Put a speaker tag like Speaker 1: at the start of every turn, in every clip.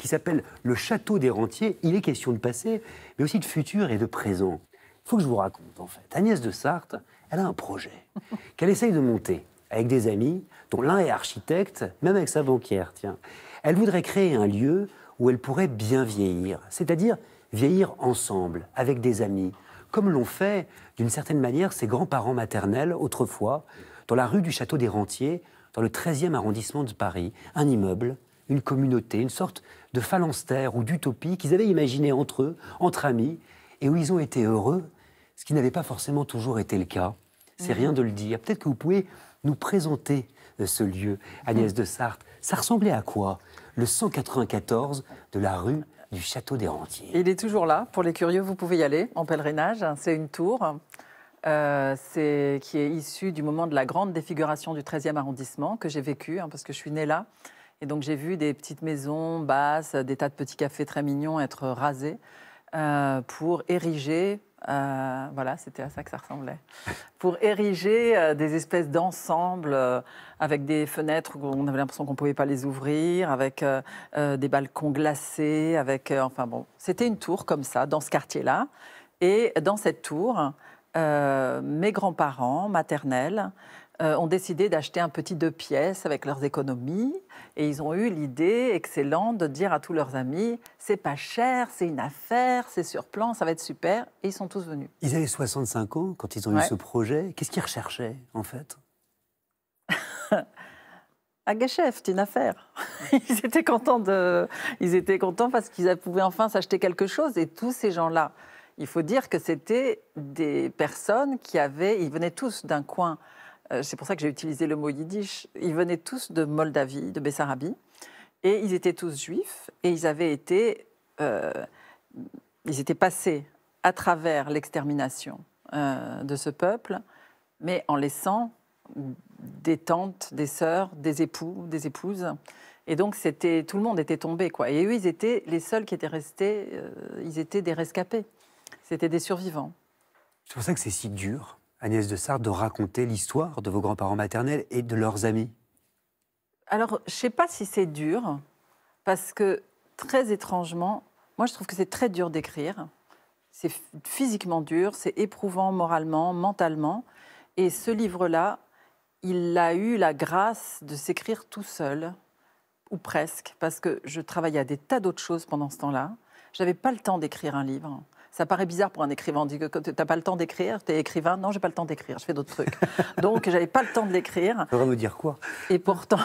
Speaker 1: qui s'appelle Le Château des Rentiers. Il est question de passé, mais aussi de futur et de présent. Il faut que je vous raconte, en fait. Agnès de Sarthe, elle a un projet qu'elle essaye de monter avec des amis, dont l'un est architecte, même avec sa banquière, tiens. Elle voudrait créer un lieu où elle pourrait bien vieillir, c'est-à-dire vieillir ensemble, avec des amis, comme l'ont fait, d'une certaine manière, ses grands-parents maternels, autrefois, dans la rue du Château des Rentiers, dans le 13e arrondissement de Paris, un immeuble une communauté, une sorte de phalanstère ou d'utopie qu'ils avaient imaginé entre eux, entre amis, et où ils ont été heureux, ce qui n'avait pas forcément toujours été le cas. C'est mhm. rien de le dire. Peut-être que vous pouvez nous présenter euh, ce lieu, Agnès mhm. de Sarthe. Ça ressemblait à quoi Le 194 de la rue du Château des Rentiers.
Speaker 2: Il est toujours là. Pour les curieux, vous pouvez y aller en pèlerinage. C'est une tour. Euh, qui est issue du moment de la grande défiguration du 13e arrondissement que j'ai vécu, hein, parce que je suis née là. Et donc j'ai vu des petites maisons basses, des tas de petits cafés très mignons être rasés euh, pour ériger. Euh, voilà, c'était à ça que ça ressemblait. Pour ériger euh, des espèces d'ensembles avec des fenêtres où on avait l'impression qu'on ne pouvait pas les ouvrir, avec des balcons glacés, avec. enfin bon, c'était une tour comme ça, dans ce quartier-là. Et dans cette tour, mes grands-parents maternels euh, ont décidé d'acheter un petit deux pièces avec leurs économies et ils ont eu l'idée excellente de dire à tous leurs amis c'est pas cher, c'est une affaire, c'est sur plan, ça va être super. Et ils sont tous venus.
Speaker 1: Ils avaient 65 ans quand ils ont eu ce projet. Qu'est-ce qu'ils recherchaient en fait
Speaker 2: un c'est une affaire. ils étaient contents de, ils étaient contents parce qu'ils pouvaient enfin s'acheter quelque chose. Et tous ces gens-là, il faut dire que c'était des personnes qui avaient, ils venaient tous d'un coin euh, c'est pour ça que j'ai utilisé le mot yiddish, ils venaient tous de Moldavie, de Bessarabie, et ils étaient tous juifs, et ils avaient été, euh, ils étaient passés à travers l'extermination euh, de ce peuple, mais en laissant des tantes, des sœurs, des époux, des épouses. Et donc, tout le monde était tombé, quoi. Et eux, ils étaient les seuls qui étaient restés. ils étaient des rescapés. C'était des survivants.
Speaker 1: C'est pour ça que c'est si dur Agnès de Sartre, de raconter l'histoire de vos grands-parents maternels et de leurs amis
Speaker 2: Alors, je ne sais pas si c'est dur, parce que très étrangement, moi je trouve que c'est très dur d'écrire. C'est physiquement dur, c'est éprouvant moralement, mentalement. Et ce livre-là, il a eu la grâce de s'écrire tout seul, ou presque, parce que je travaillais à des tas d'autres choses pendant ce temps-là. Je n'avais pas le temps d'écrire un livre. Ça paraît bizarre pour un écrivain. On dit que t'as pas le temps d'écrire, tu es écrivain. Non, j'ai pas le temps d'écrire, je fais d'autres trucs. Donc j'avais pas le temps de l'écrire. Tu va me dire quoi Et pourtant,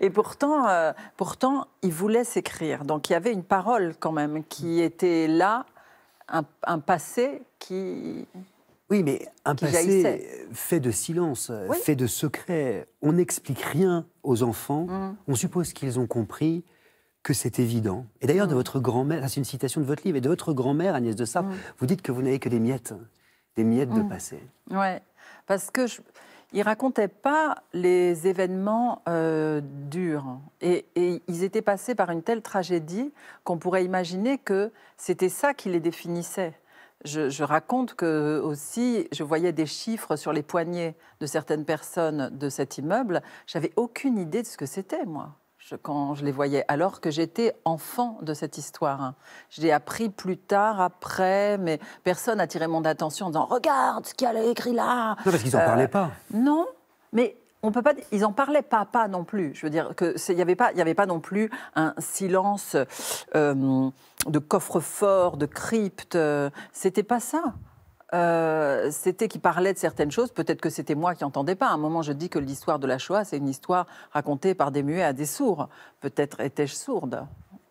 Speaker 2: et pourtant, euh, pourtant, il voulait s'écrire. Donc il y avait une parole quand même qui était là, un, passé qui. Oui, mais un passé
Speaker 1: fait de silence, fait de secret. On n'explique rien aux enfants. Mm. On suppose qu'ils ont compris que c'est évident. Et d'ailleurs, de mm. votre grand-mère, c'est une citation de votre livre, et de votre grand-mère, Agnès de Sartre, mm. vous dites que vous n'avez que des miettes, des miettes de mm. passé.
Speaker 2: Ouais, parce que je... Ils racontaient pas les événements euh, durs. Et, ils étaient passés par une telle tragédie qu'on pourrait imaginer que c'était ça qui les définissait. Je, je, raconte que aussi, je voyais des chiffres sur les poignets de certaines personnes de cet immeuble. J'avais aucune idée de ce que c'était, moi quand je les voyais, alors que j'étais enfant de cette histoire. Je l'ai appris plus tard, après, mais personne n'a tiré mon attention en disant Regarde ce y a écrit là Non, parce qu'ils n'en euh, parlaient pas. Non, mais on peut pas, ils n'en parlaient pas, pas non plus. Je veux dire que il n'y avait pas, il avait pas non plus un silence euh, de coffre-fort, de crypte. Euh, c'était pas ça. Euh, c'était qu'il parlait de certaines choses. Peut-être que c'était moi qui n'entendais pas. À un moment, je dis que l'histoire de la Shoah, c'est une histoire racontée par des muets à des sourds. Peut-être étais-je sourde.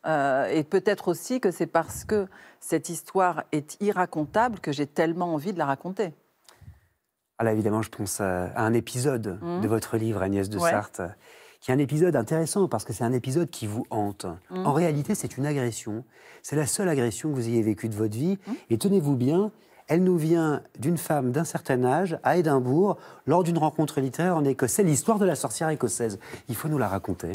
Speaker 2: Euh, et peut-être aussi que c'est parce que cette histoire est irracontable que j'ai tellement envie de la raconter.
Speaker 1: Alors ah évidemment, je pense à un épisode mmh. de votre livre, Agnès de Sarthe, qui est un épisode intéressant parce que c'est un épisode qui vous hante. Mmh. En réalité, c'est une agression. C'est la seule agression que vous ayez vécue de votre vie. Mmh. Et tenez-vous bien, elle nous vient d'une femme d'un certain âge à Édimbourg lors d'une rencontre littéraire en Écosse. l'histoire de la sorcière écossaise. Il faut nous la raconter.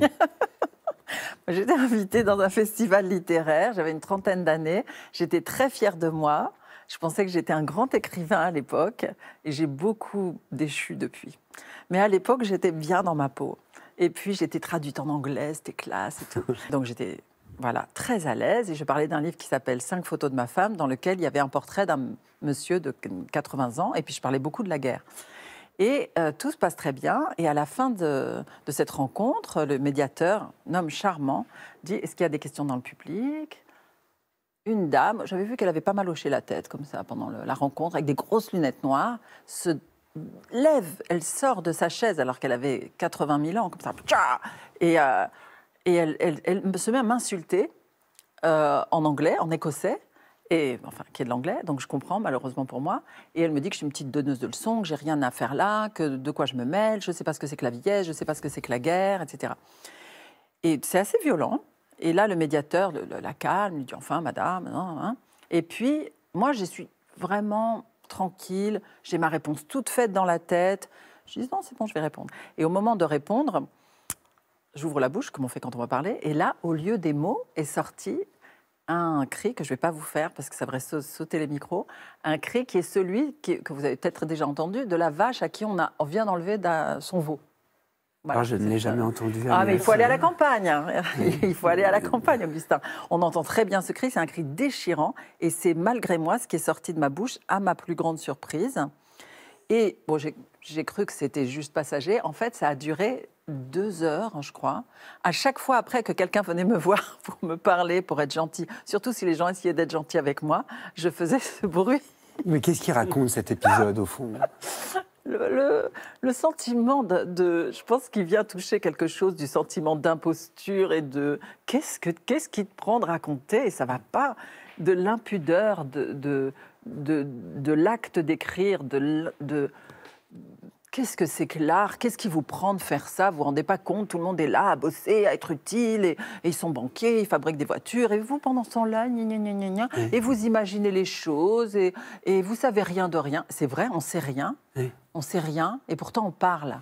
Speaker 2: J'étais invitée dans un festival littéraire, j'avais une trentaine d'années, j'étais très fière de moi, je pensais que j'étais un grand écrivain à l'époque et j'ai beaucoup déchu depuis. Mais à l'époque, j'étais bien dans ma peau. Et puis j'étais traduite en anglais, c'était classe et tout. Donc j'étais voilà, très à l'aise. Et je parlais d'un livre qui s'appelle Cinq photos de ma femme, dans lequel il y avait un portrait d'un monsieur de 80 ans. Et puis je parlais beaucoup de la guerre. Et euh, tout se passe très bien. Et à la fin de, cette rencontre, le médiateur, un homme charmant, dit Est-ce qu'il y a des questions dans le public Une dame, j'avais vu qu'elle avait pas mal hoché la tête comme ça pendant la rencontre, avec des grosses lunettes noires, se lève, elle sort de sa chaise alors qu'elle avait 80 000 ans, comme ça, et euh, et elle, elle, se met à m'insulter euh, en anglais, en écossais, et, enfin, qui est de l'anglais, donc je comprends malheureusement pour moi. Et elle me dit que je suis une petite donneuse de leçons, que j'ai rien à faire là, que de quoi je me mêle, je ne sais pas ce que c'est que la vieillesse, je ne sais pas ce que c'est que la guerre, etc. Et c'est assez violent. Et là, le médiateur la calme, lui dit enfin, madame, non, hein. Et puis, moi, je suis vraiment tranquille, j'ai ma réponse toute faite dans la tête. Je dis non, c'est bon, je vais répondre. Et au moment de répondre, j'ouvre la bouche, comme on fait quand on va parler, et là, au lieu des mots, est sorti un cri que je ne vais pas vous faire parce que ça devrait sauter les micros, un cri qui est celui que vous avez peut-être déjà entendu de la vache à qui on, a, vient d'enlever son veau. Ah, je
Speaker 1: ne l'ai jamais entendu. Ah, mais il faut aller à la
Speaker 2: campagne. Hein. il faut aller à la campagne, Augustin. On entend très bien ce cri, c'est un cri déchirant, et c'est malgré moi ce qui est sorti de ma bouche, à ma plus grande surprise. Et bon, j'ai cru que c'était juste passager. En fait, ça a duré deux heures, je crois, à chaque fois après que quelqu'un venait me voir pour me parler, pour être gentil, surtout si les gens essayaient d'être gentils avec moi, je faisais ce bruit. Mais
Speaker 1: qu'est-ce qui raconte cet épisode au fond
Speaker 2: le, sentiment de, je pense qu'il vient toucher quelque chose du sentiment d'imposture et de qu'est-ce que qu'est-ce qui te prend de raconter et ça va pas de l'impudeur de de, l'acte d'écrire de Qu'est-ce que c'est que l'art Qu'est-ce qui vous prend de faire ça Vous vous rendez pas compte Tout le monde est là à bosser, à être utile, et, ils sont banquiers, ils fabriquent des voitures, et vous, pendant ce temps-là, et vous imaginez les choses, et, et vous savez rien de rien. C'est vrai, on sait rien, on sait rien, et pourtant on parle.